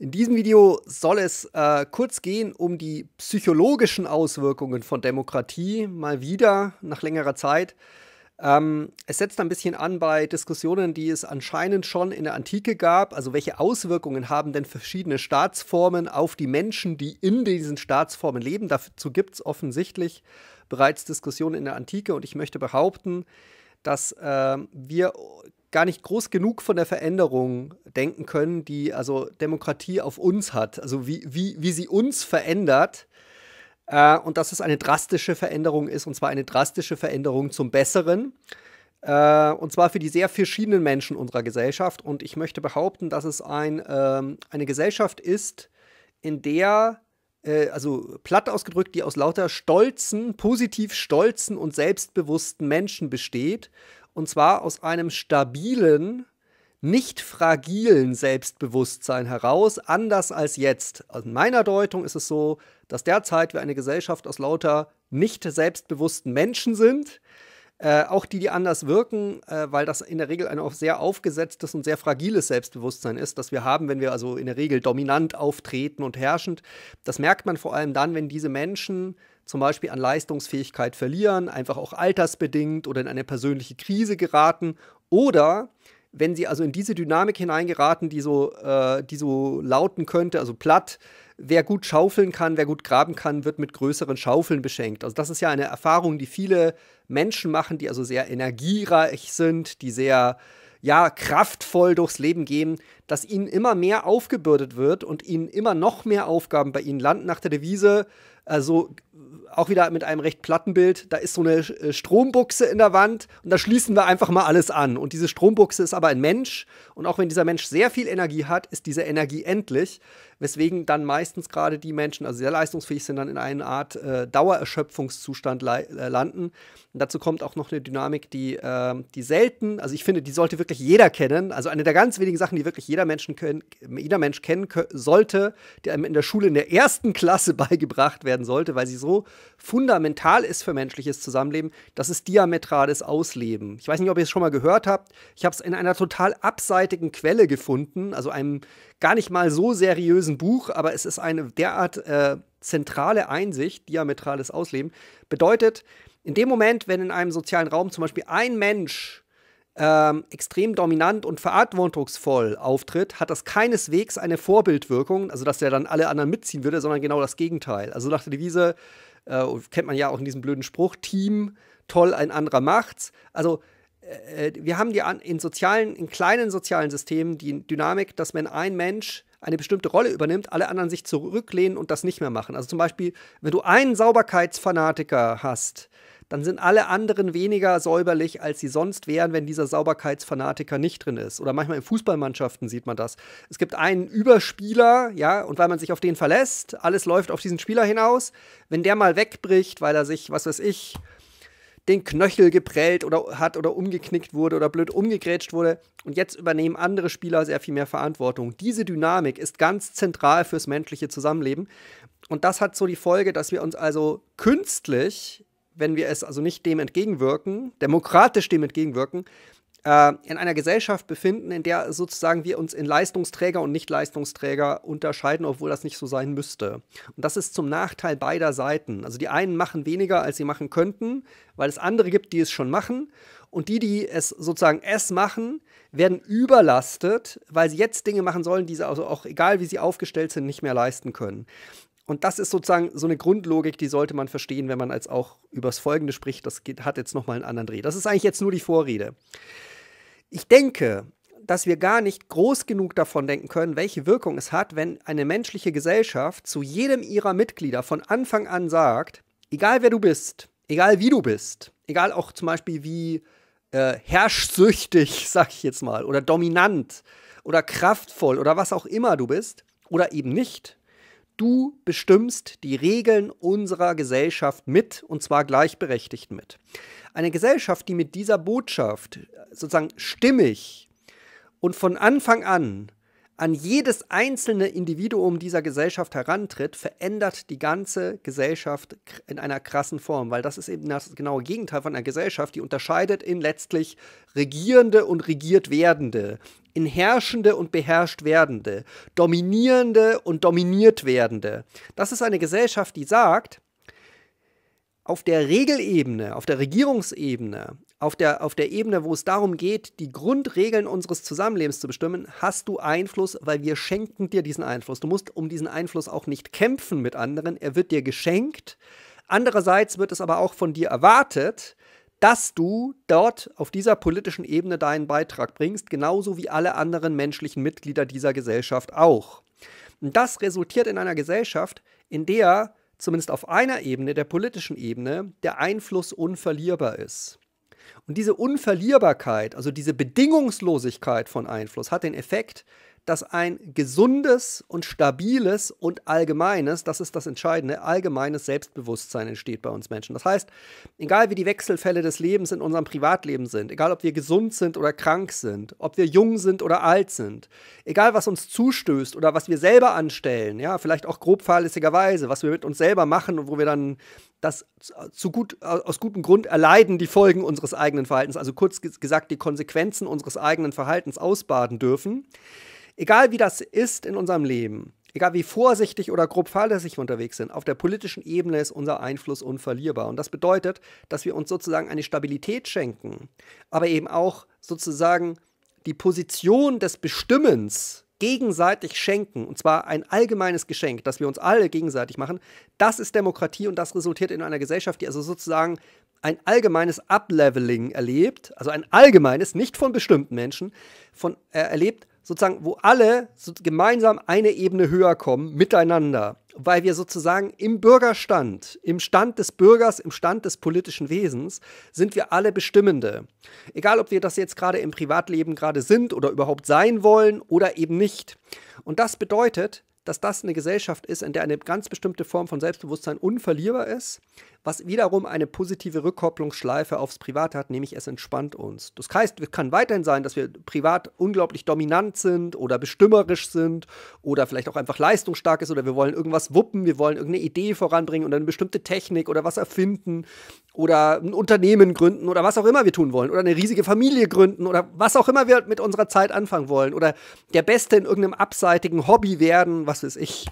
In diesem Video soll es äh, kurz gehen um die psychologischen Auswirkungen von Demokratie, mal wieder nach längerer Zeit. Ähm, es setzt ein bisschen an bei Diskussionen, die es anscheinend schon in der Antike gab. Also welche Auswirkungen haben denn verschiedene Staatsformen auf die Menschen, die in diesen Staatsformen leben? Dazu gibt es offensichtlich bereits Diskussionen in der Antike und ich möchte behaupten, dass äh, wir gar nicht groß genug von der Veränderung denken können, die also Demokratie auf uns hat, also wie, wie, wie sie uns verändert äh, und dass es eine drastische Veränderung ist, und zwar eine drastische Veränderung zum Besseren, äh, und zwar für die sehr verschiedenen Menschen unserer Gesellschaft. Und ich möchte behaupten, dass es ein, ähm, eine Gesellschaft ist, in der äh, also platt ausgedrückt, die aus lauter stolzen, positiv stolzen und selbstbewussten Menschen besteht und zwar aus einem stabilen, nicht fragilen Selbstbewusstsein heraus, anders als jetzt. Also in meiner Deutung ist es so, dass derzeit wir eine Gesellschaft aus lauter nicht selbstbewussten Menschen sind, äh, auch die, die anders wirken, äh, weil das in der Regel ein auch sehr aufgesetztes und sehr fragiles Selbstbewusstsein ist, das wir haben, wenn wir also in der Regel dominant auftreten und herrschend. Das merkt man vor allem dann, wenn diese Menschen zum Beispiel an Leistungsfähigkeit verlieren, einfach auch altersbedingt oder in eine persönliche Krise geraten oder wenn sie also in diese Dynamik hineingeraten, die so, äh, die so lauten könnte, also platt, wer gut schaufeln kann, wer gut graben kann, wird mit größeren Schaufeln beschenkt. Also das ist ja eine Erfahrung, die viele Menschen machen, die also sehr energiereich sind, die sehr ja, kraftvoll durchs Leben gehen, dass ihnen immer mehr aufgebürdet wird und ihnen immer noch mehr Aufgaben bei ihnen landen nach der Devise, also auch wieder mit einem recht platten Bild, da ist so eine äh, Strombuchse in der Wand und da schließen wir einfach mal alles an. Und diese Strombuchse ist aber ein Mensch und auch wenn dieser Mensch sehr viel Energie hat, ist diese Energie endlich, weswegen dann meistens gerade die Menschen, also sehr leistungsfähig sind, dann in eine Art äh, Dauererschöpfungszustand äh, landen. Und dazu kommt auch noch eine Dynamik, die, äh, die selten, also ich finde, die sollte wirklich jeder kennen, also eine der ganz wenigen Sachen, die wirklich jeder, Menschen können, jeder Mensch kennen sollte, die einem in der Schule in der ersten Klasse beigebracht werden werden sollte, weil sie so fundamental ist für menschliches Zusammenleben, das ist diametrales Ausleben. Ich weiß nicht, ob ihr es schon mal gehört habt. Ich habe es in einer total abseitigen Quelle gefunden, also einem gar nicht mal so seriösen Buch, aber es ist eine derart äh, zentrale Einsicht, diametrales Ausleben. Bedeutet, in dem Moment, wenn in einem sozialen Raum zum Beispiel ein Mensch ähm, extrem dominant und verantwortungsvoll auftritt, hat das keineswegs eine Vorbildwirkung, also dass der dann alle anderen mitziehen würde, sondern genau das Gegenteil. Also nach der Devise, äh, kennt man ja auch in diesem blöden Spruch, Team, toll, ein anderer macht's. Also äh, äh wir haben die an, in sozialen, in kleinen sozialen Systemen die Dynamik, dass wenn ein Mensch eine bestimmte Rolle übernimmt, alle anderen sich zurücklehnen und das nicht mehr machen. Also zum Beispiel, wenn du einen Sauberkeitsfanatiker hast, dann sind alle anderen weniger säuberlich, als sie sonst wären, wenn dieser Sauberkeitsfanatiker nicht drin ist. Oder manchmal in Fußballmannschaften sieht man das. Es gibt einen Überspieler, ja, und weil man sich auf den verlässt, alles läuft auf diesen Spieler hinaus. Wenn der mal wegbricht, weil er sich, was weiß ich, den Knöchel geprellt oder hat oder umgeknickt wurde oder blöd umgegrätscht wurde. Und jetzt übernehmen andere Spieler sehr viel mehr Verantwortung. Diese Dynamik ist ganz zentral fürs menschliche Zusammenleben. Und das hat so die Folge, dass wir uns also künstlich wenn wir es also nicht dem entgegenwirken, demokratisch dem entgegenwirken, äh, in einer Gesellschaft befinden, in der sozusagen wir uns in Leistungsträger und Nicht-Leistungsträger unterscheiden, obwohl das nicht so sein müsste. Und das ist zum Nachteil beider Seiten. Also die einen machen weniger, als sie machen könnten, weil es andere gibt, die es schon machen. Und die, die es sozusagen es machen, werden überlastet, weil sie jetzt Dinge machen sollen, die sie also auch egal wie sie aufgestellt sind, nicht mehr leisten können. Und das ist sozusagen so eine Grundlogik, die sollte man verstehen, wenn man als auch übers Folgende spricht. Das geht, hat jetzt nochmal einen anderen Dreh. Das ist eigentlich jetzt nur die Vorrede. Ich denke, dass wir gar nicht groß genug davon denken können, welche Wirkung es hat, wenn eine menschliche Gesellschaft zu jedem ihrer Mitglieder von Anfang an sagt, egal wer du bist, egal wie du bist, egal auch zum Beispiel wie äh, herrschsüchtig, sag ich jetzt mal, oder dominant oder kraftvoll oder was auch immer du bist, oder eben nicht, Du bestimmst die Regeln unserer Gesellschaft mit, und zwar gleichberechtigt mit. Eine Gesellschaft, die mit dieser Botschaft sozusagen stimmig und von Anfang an an jedes einzelne Individuum dieser Gesellschaft herantritt, verändert die ganze Gesellschaft in einer krassen Form, weil das ist eben das genaue Gegenteil von einer Gesellschaft, die unterscheidet in letztlich Regierende und regiert werdende, in Herrschende und beherrscht werdende, Dominierende und dominiert werdende. Das ist eine Gesellschaft, die sagt, auf der Regelebene, auf der Regierungsebene auf der, auf der Ebene, wo es darum geht, die Grundregeln unseres Zusammenlebens zu bestimmen, hast du Einfluss, weil wir schenken dir diesen Einfluss. Du musst um diesen Einfluss auch nicht kämpfen mit anderen, er wird dir geschenkt. Andererseits wird es aber auch von dir erwartet, dass du dort auf dieser politischen Ebene deinen Beitrag bringst, genauso wie alle anderen menschlichen Mitglieder dieser Gesellschaft auch. Und das resultiert in einer Gesellschaft, in der zumindest auf einer Ebene, der politischen Ebene, der Einfluss unverlierbar ist. Und diese Unverlierbarkeit, also diese Bedingungslosigkeit von Einfluss, hat den Effekt, dass ein gesundes und stabiles und allgemeines, das ist das Entscheidende, allgemeines Selbstbewusstsein entsteht bei uns Menschen. Das heißt, egal wie die Wechselfälle des Lebens in unserem Privatleben sind, egal ob wir gesund sind oder krank sind, ob wir jung sind oder alt sind, egal was uns zustößt oder was wir selber anstellen, ja, vielleicht auch grob fahrlässigerweise, was wir mit uns selber machen und wo wir dann das zu gut, aus gutem Grund erleiden die Folgen unseres eigenen Verhaltens, also kurz gesagt die Konsequenzen unseres eigenen Verhaltens ausbaden dürfen. Egal wie das ist in unserem Leben, egal wie vorsichtig oder grob fahrlässig wir unterwegs sind, auf der politischen Ebene ist unser Einfluss unverlierbar. Und das bedeutet, dass wir uns sozusagen eine Stabilität schenken, aber eben auch sozusagen die Position des Bestimmens gegenseitig schenken, und zwar ein allgemeines Geschenk, das wir uns alle gegenseitig machen, das ist Demokratie und das resultiert in einer Gesellschaft, die also sozusagen ein allgemeines Upleveling erlebt, also ein allgemeines, nicht von bestimmten Menschen, von, äh, erlebt, sozusagen, wo alle so gemeinsam eine Ebene höher kommen, miteinander, weil wir sozusagen im Bürgerstand, im Stand des Bürgers, im Stand des politischen Wesens, sind wir alle Bestimmende. Egal, ob wir das jetzt gerade im Privatleben gerade sind oder überhaupt sein wollen oder eben nicht. Und das bedeutet, dass das eine Gesellschaft ist, in der eine ganz bestimmte Form von Selbstbewusstsein unverlierbar ist, was wiederum eine positive Rückkopplungsschleife aufs Private hat, nämlich es entspannt uns. Das heißt, es kann weiterhin sein, dass wir privat unglaublich dominant sind oder bestimmerisch sind oder vielleicht auch einfach leistungsstark ist oder wir wollen irgendwas wuppen, wir wollen irgendeine Idee voranbringen oder eine bestimmte Technik oder was erfinden oder ein Unternehmen gründen oder was auch immer wir tun wollen oder eine riesige Familie gründen oder was auch immer wir mit unserer Zeit anfangen wollen oder der Beste in irgendeinem abseitigen Hobby werden, was weiß ich.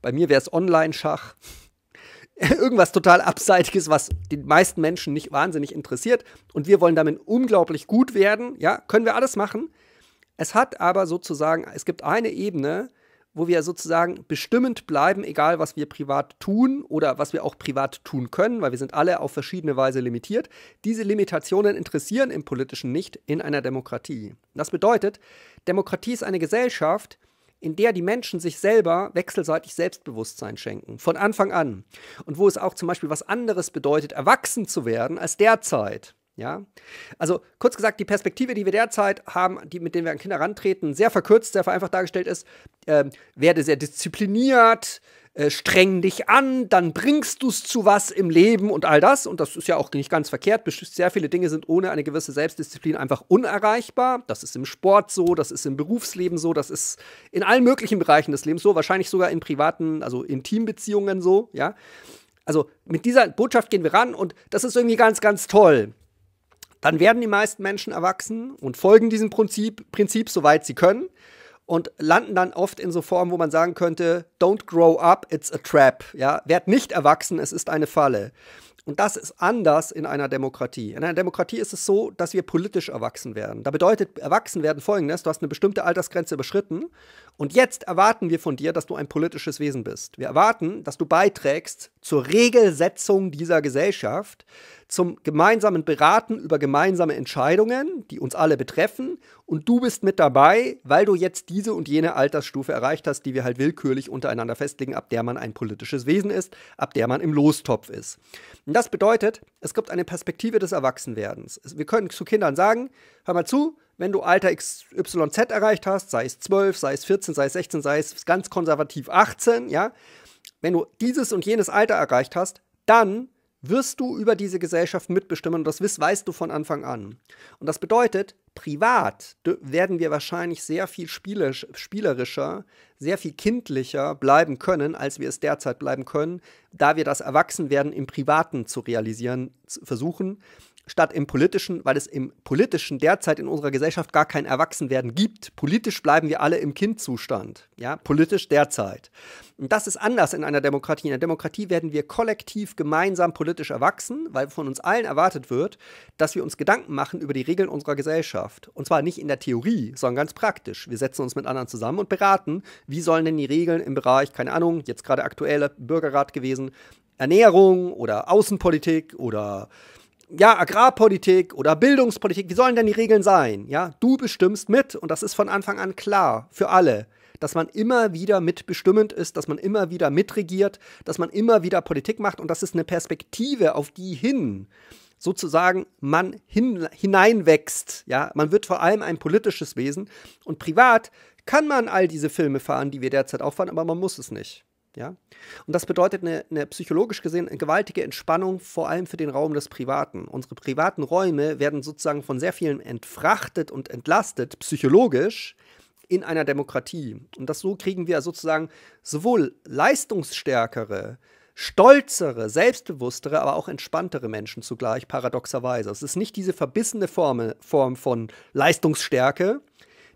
Bei mir wäre es Online-Schach. irgendwas total Abseitiges, was die meisten Menschen nicht wahnsinnig interessiert. Und wir wollen damit unglaublich gut werden. Ja, können wir alles machen. Es hat aber sozusagen, es gibt eine Ebene, wo wir sozusagen bestimmend bleiben, egal was wir privat tun oder was wir auch privat tun können, weil wir sind alle auf verschiedene Weise limitiert. Diese Limitationen interessieren im Politischen nicht in einer Demokratie. Das bedeutet, Demokratie ist eine Gesellschaft, in der die Menschen sich selber wechselseitig Selbstbewusstsein schenken, von Anfang an. Und wo es auch zum Beispiel was anderes bedeutet, erwachsen zu werden als derzeit. Ja, also kurz gesagt, die Perspektive, die wir derzeit haben, die, mit denen wir an Kinder rantreten, sehr verkürzt, sehr vereinfacht dargestellt ist, äh, werde sehr diszipliniert, äh, streng dich an, dann bringst du es zu was im Leben und all das. Und das ist ja auch nicht ganz verkehrt. Sehr viele Dinge sind ohne eine gewisse Selbstdisziplin einfach unerreichbar. Das ist im Sport so, das ist im Berufsleben so, das ist in allen möglichen Bereichen des Lebens so, wahrscheinlich sogar in privaten, also Intimbeziehungen so, ja. Also mit dieser Botschaft gehen wir ran und das ist irgendwie ganz, ganz toll. Dann werden die meisten Menschen erwachsen und folgen diesem Prinzip, Prinzip soweit sie können und landen dann oft in so Formen, wo man sagen könnte, don't grow up, it's a trap. Ja, werd nicht erwachsen, es ist eine Falle. Und das ist anders in einer Demokratie. In einer Demokratie ist es so, dass wir politisch erwachsen werden. Da bedeutet erwachsen werden folgendes, du hast eine bestimmte Altersgrenze überschritten und jetzt erwarten wir von dir, dass du ein politisches Wesen bist. Wir erwarten, dass du beiträgst zur Regelsetzung dieser Gesellschaft, zum gemeinsamen Beraten über gemeinsame Entscheidungen, die uns alle betreffen. Und du bist mit dabei, weil du jetzt diese und jene Altersstufe erreicht hast, die wir halt willkürlich untereinander festlegen, ab der man ein politisches Wesen ist, ab der man im Lostopf ist. Und das bedeutet, es gibt eine Perspektive des Erwachsenwerdens. Wir können zu Kindern sagen, hör mal zu, wenn du Alter XYZ erreicht hast, sei es 12, sei es 14, sei es 16, sei es ganz konservativ 18, ja, wenn du dieses und jenes Alter erreicht hast, dann wirst du über diese Gesellschaft mitbestimmen und das weißt du von Anfang an. Und das bedeutet, privat werden wir wahrscheinlich sehr viel spielerischer, sehr viel kindlicher bleiben können, als wir es derzeit bleiben können, da wir das Erwachsenwerden im Privaten zu realisieren versuchen, statt im politischen, weil es im politischen derzeit in unserer Gesellschaft gar kein Erwachsenwerden gibt. Politisch bleiben wir alle im Kindzustand, ja, politisch derzeit. Und das ist anders in einer Demokratie. In einer Demokratie werden wir kollektiv gemeinsam politisch erwachsen, weil von uns allen erwartet wird, dass wir uns Gedanken machen über die Regeln unserer Gesellschaft. Und zwar nicht in der Theorie, sondern ganz praktisch. Wir setzen uns mit anderen zusammen und beraten, wie sollen denn die Regeln im Bereich, keine Ahnung, jetzt gerade aktueller Bürgerrat gewesen, Ernährung oder Außenpolitik oder ja, Agrarpolitik oder Bildungspolitik, wie sollen denn die Regeln sein? Ja, du bestimmst mit und das ist von Anfang an klar für alle, dass man immer wieder mitbestimmend ist, dass man immer wieder mitregiert, dass man immer wieder Politik macht und das ist eine Perspektive, auf die hin sozusagen man hin, hineinwächst. Ja, man wird vor allem ein politisches Wesen und privat kann man all diese Filme fahren, die wir derzeit auffahren, aber man muss es nicht. Ja? Und das bedeutet eine, eine, psychologisch gesehen eine gewaltige Entspannung, vor allem für den Raum des Privaten. Unsere privaten Räume werden sozusagen von sehr vielen entfrachtet und entlastet, psychologisch, in einer Demokratie. Und das so kriegen wir sozusagen sowohl leistungsstärkere, stolzere, selbstbewusstere, aber auch entspanntere Menschen zugleich, paradoxerweise. Es ist nicht diese verbissene Formel, Form von Leistungsstärke,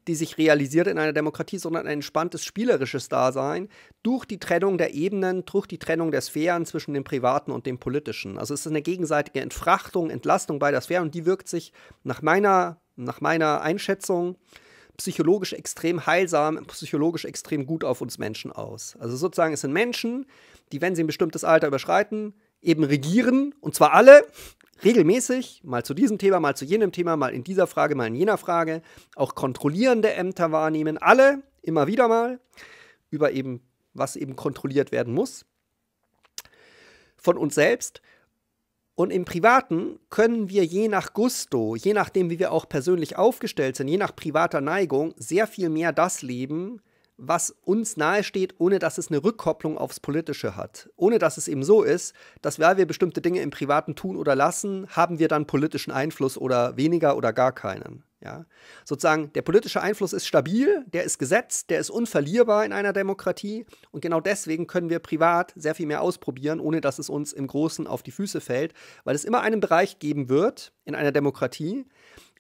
die sich realisiert in einer Demokratie, sondern ein entspanntes spielerisches Dasein durch die Trennung der Ebenen, durch die Trennung der Sphären zwischen dem Privaten und dem Politischen. Also es ist eine gegenseitige Entfrachtung, Entlastung beider Sphären und die wirkt sich nach meiner, nach meiner Einschätzung psychologisch extrem heilsam, psychologisch extrem gut auf uns Menschen aus. Also sozusagen, es sind Menschen, die, wenn sie ein bestimmtes Alter überschreiten, eben regieren, und zwar alle, regelmäßig, mal zu diesem Thema, mal zu jenem Thema, mal in dieser Frage, mal in jener Frage, auch kontrollierende Ämter wahrnehmen, alle immer wieder mal, über eben, was eben kontrolliert werden muss von uns selbst. Und im Privaten können wir je nach Gusto, je nachdem, wie wir auch persönlich aufgestellt sind, je nach privater Neigung, sehr viel mehr das leben, was uns nahesteht, ohne dass es eine Rückkopplung aufs Politische hat. Ohne dass es eben so ist, dass weil wir bestimmte Dinge im Privaten tun oder lassen, haben wir dann politischen Einfluss oder weniger oder gar keinen. Ja? Sozusagen, der politische Einfluss ist stabil, der ist gesetzt, der ist unverlierbar in einer Demokratie und genau deswegen können wir privat sehr viel mehr ausprobieren, ohne dass es uns im Großen auf die Füße fällt, weil es immer einen Bereich geben wird in einer Demokratie,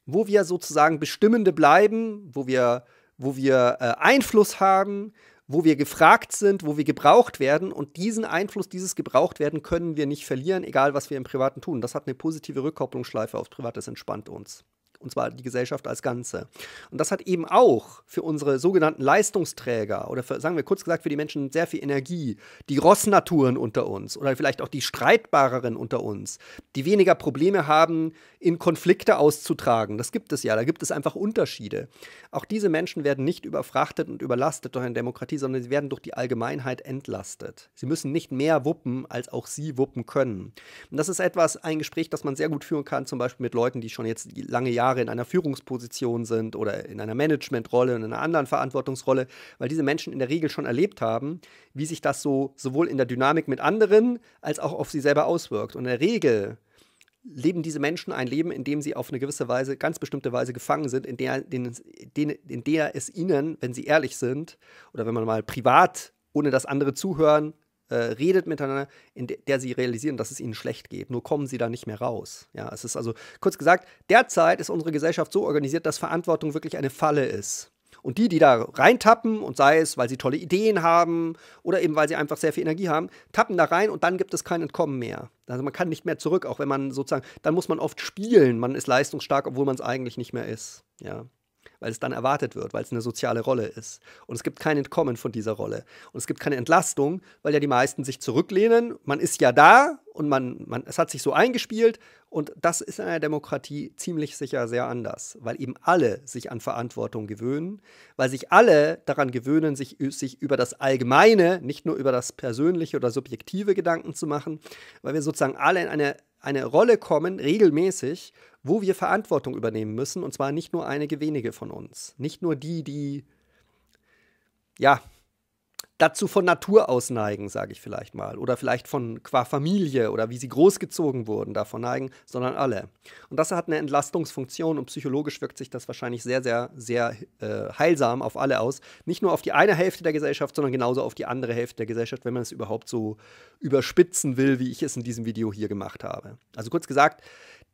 wo wir sozusagen Bestimmende bleiben, wo wir wo wir äh, Einfluss haben, wo wir gefragt sind, wo wir gebraucht werden. Und diesen Einfluss, dieses Gebrauchtwerden können wir nicht verlieren, egal was wir im Privaten tun. Das hat eine positive Rückkopplungsschleife aufs Privates, entspannt uns und zwar die Gesellschaft als Ganze. Und das hat eben auch für unsere sogenannten Leistungsträger oder für, sagen wir kurz gesagt für die Menschen sehr viel Energie, die Rossnaturen unter uns oder vielleicht auch die Streitbareren unter uns, die weniger Probleme haben, in Konflikte auszutragen. Das gibt es ja, da gibt es einfach Unterschiede. Auch diese Menschen werden nicht überfrachtet und überlastet durch eine Demokratie, sondern sie werden durch die Allgemeinheit entlastet. Sie müssen nicht mehr wuppen, als auch sie wuppen können. Und das ist etwas, ein Gespräch, das man sehr gut führen kann, zum Beispiel mit Leuten, die schon jetzt lange Jahre Jahre in einer Führungsposition sind oder in einer Managementrolle, in einer anderen Verantwortungsrolle, weil diese Menschen in der Regel schon erlebt haben, wie sich das so sowohl in der Dynamik mit anderen als auch auf sie selber auswirkt. Und in der Regel leben diese Menschen ein Leben, in dem sie auf eine gewisse Weise, ganz bestimmte Weise gefangen sind, in der, in, in der es ihnen, wenn sie ehrlich sind oder wenn man mal privat, ohne dass andere zuhören, äh, redet miteinander, in de der sie realisieren, dass es ihnen schlecht geht. Nur kommen sie da nicht mehr raus. Ja, es ist also kurz gesagt, derzeit ist unsere Gesellschaft so organisiert, dass Verantwortung wirklich eine Falle ist. Und die, die da reintappen, und sei es, weil sie tolle Ideen haben oder eben weil sie einfach sehr viel Energie haben, tappen da rein und dann gibt es kein Entkommen mehr. Also man kann nicht mehr zurück, auch wenn man sozusagen, dann muss man oft spielen, man ist leistungsstark, obwohl man es eigentlich nicht mehr ist. Ja weil es dann erwartet wird, weil es eine soziale Rolle ist. Und es gibt kein Entkommen von dieser Rolle. Und es gibt keine Entlastung, weil ja die meisten sich zurücklehnen. Man ist ja da und man, man, es hat sich so eingespielt. Und das ist in einer Demokratie ziemlich sicher sehr anders, weil eben alle sich an Verantwortung gewöhnen, weil sich alle daran gewöhnen, sich, sich über das Allgemeine, nicht nur über das Persönliche oder Subjektive Gedanken zu machen, weil wir sozusagen alle in eine eine Rolle kommen, regelmäßig, wo wir Verantwortung übernehmen müssen. Und zwar nicht nur einige wenige von uns. Nicht nur die, die, ja, dazu von Natur aus neigen, sage ich vielleicht mal. Oder vielleicht von qua Familie oder wie sie großgezogen wurden, davon neigen, sondern alle. Und das hat eine Entlastungsfunktion und psychologisch wirkt sich das wahrscheinlich sehr, sehr, sehr äh, heilsam auf alle aus. Nicht nur auf die eine Hälfte der Gesellschaft, sondern genauso auf die andere Hälfte der Gesellschaft, wenn man es überhaupt so überspitzen will, wie ich es in diesem Video hier gemacht habe. Also kurz gesagt,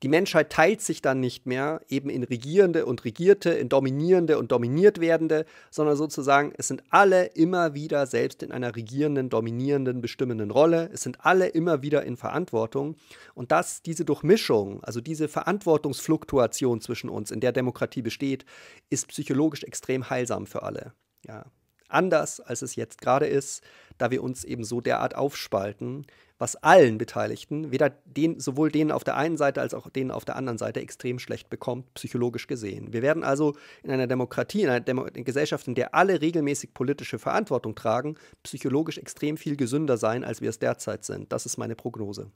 die Menschheit teilt sich dann nicht mehr eben in Regierende und Regierte, in Dominierende und Dominiert werdende, sondern sozusagen, es sind alle immer wieder selbst in einer regierenden, dominierenden, bestimmenden Rolle. Es sind alle immer wieder in Verantwortung. Und dass diese Durchmischung, also diese Verantwortungsfluktuation zwischen uns, in der Demokratie besteht, ist psychologisch extrem heilsam für alle. Ja. Anders als es jetzt gerade ist, da wir uns eben so derart aufspalten, was allen Beteiligten, weder den, sowohl denen auf der einen Seite als auch denen auf der anderen Seite, extrem schlecht bekommt, psychologisch gesehen. Wir werden also in einer Demokratie, in einer Demo Gesellschaft, in der alle regelmäßig politische Verantwortung tragen, psychologisch extrem viel gesünder sein, als wir es derzeit sind. Das ist meine Prognose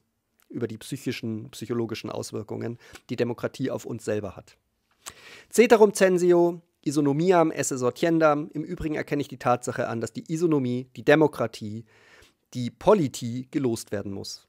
über die psychischen, psychologischen Auswirkungen, die Demokratie auf uns selber hat. Ceterum censio, isonomiam esse sortiendam. Im Übrigen erkenne ich die Tatsache an, dass die Isonomie, die Demokratie, die Polity gelost werden muss.